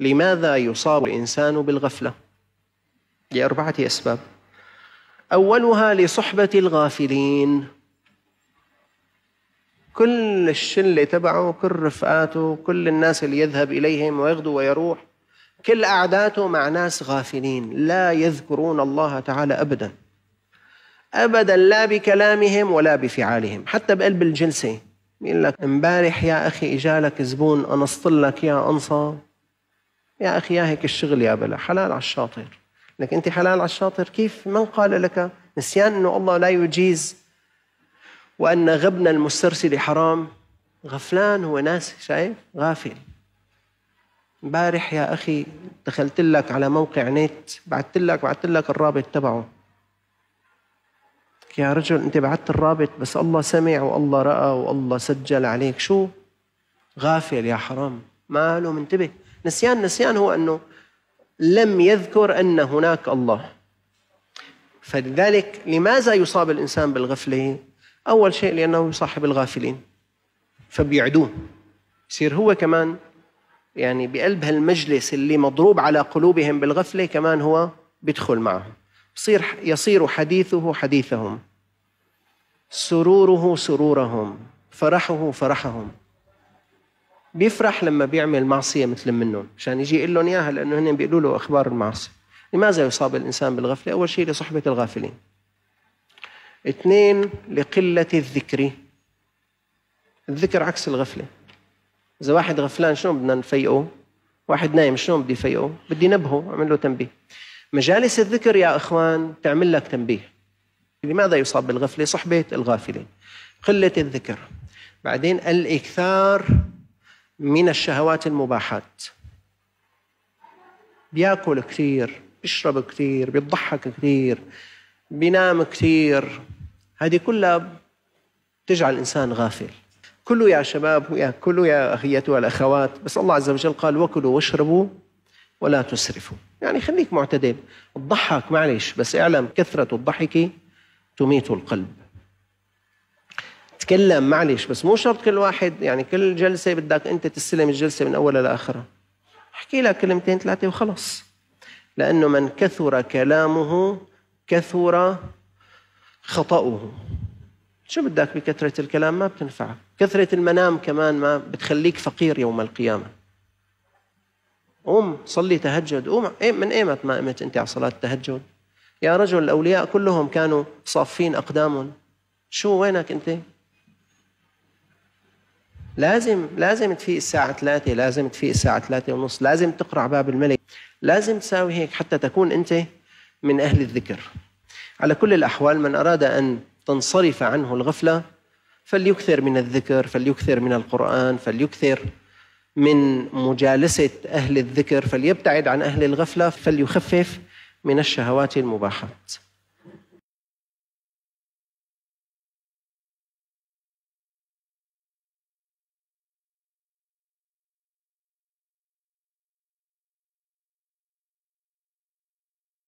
لماذا يصاب الإنسان بالغفلة؟ لأربعة أسباب أولها لصحبة الغافلين كل الشلة تبعه كل رفقاته كل الناس اللي يذهب إليهم ويغدو ويروح كل قعداته مع ناس غافلين لا يذكرون الله تعالى أبدا أبدا لا بكلامهم ولا بفعالهم حتى بقلب الجلسة بيقول لك امبارح يا أخي إجالك زبون أنصت لك يا أنصة يا أخي يا هيك الشغل يا بلا حلال على الشاطر لك أنت حلال على الشاطر كيف من قال لك نسيان أنه الله لا يجيز وأن غبن المسترسل حرام غفلان هو ناس شايف غافل امبارح يا أخي دخلت لك على موقع نت بعثت لك بعثت لك الرابط تبعه يا رجل أنت بعثت الرابط بس الله سمع والله رأى والله سجل عليك شو غافل يا حرام ما له منتبه نسيان نسيان هو أنه لم يذكر أن هناك الله فلذلك لماذا يصاب الإنسان بالغفلة أول شيء لأنه يصاحب الغافلين فبيعدوه يصير هو كمان يعني بقلب هالمجلس اللي مضروب على قلوبهم بالغفلة كمان هو بيدخل معهم يصير, يصير حديثه حديثهم سروره سرورهم فرحه فرحهم بيفرح لما بيعمل معصية مثل منهم عشان يجي يقول لهم إياها لأنه هن بيقولوا له أخبار المعصية لماذا يصاب الإنسان بالغفلة؟ أول شيء لصحبة الغافلين اثنين لقلة الذكر الذكر عكس الغفلة إذا واحد غفلان شنو بدنا نفيقه؟ واحد نايم شنو بدي فيقه؟ بدي نبهه أعمل له تنبيه مجالس الذكر يا إخوان تعمل لك تنبيه لماذا يصاب بالغفلة؟ صحبة الغافلين قلة الذكر بعدين الإكثار من الشهوات المباحات بياكل كثير بيشرب كثير بيضحك كثير بينام كثير هذه كلها تجعل الإنسان غافل كلوا يا شباب ويا كلوا يا أخيتها الأخوات بس الله عز وجل قال وكلوا واشربوا ولا تسرفوا يعني خليك معتدل الضحك معلش بس اعلم كثرة الضحك تميت القلب تكلم معلش بس مو شرط كل واحد يعني كل جلسة بدك أنت تستلم الجلسة من أولها لآخرها احكي لها كلمتين ثلاثة وخلص لأنه من كثر كلامه كثر خطأه شو بدك بكثرة الكلام ما بتنفع كثرة المنام كمان ما بتخليك فقير يوم القيامة قوم صلي تهجد قوم إيه، من ايمت ما قمت انت على صلاة التهجد يا رجل الأولياء كلهم كانوا صافين أقدامهم شو وينك انت لازم لازم تفيق الساعة ثلاثة لازم تفيق الساعة ثلاثة ونص لازم تقرع باب الملك لازم تساوي هيك حتى تكون أنت من أهل الذكر على كل الأحوال من أراد أن تنصرف عنه الغفلة فليكثر من الذكر فليكثر من القرآن فليكثر من مجالسة أهل الذكر فليبتعد عن أهل الغفلة فليخفف من الشهوات المباحات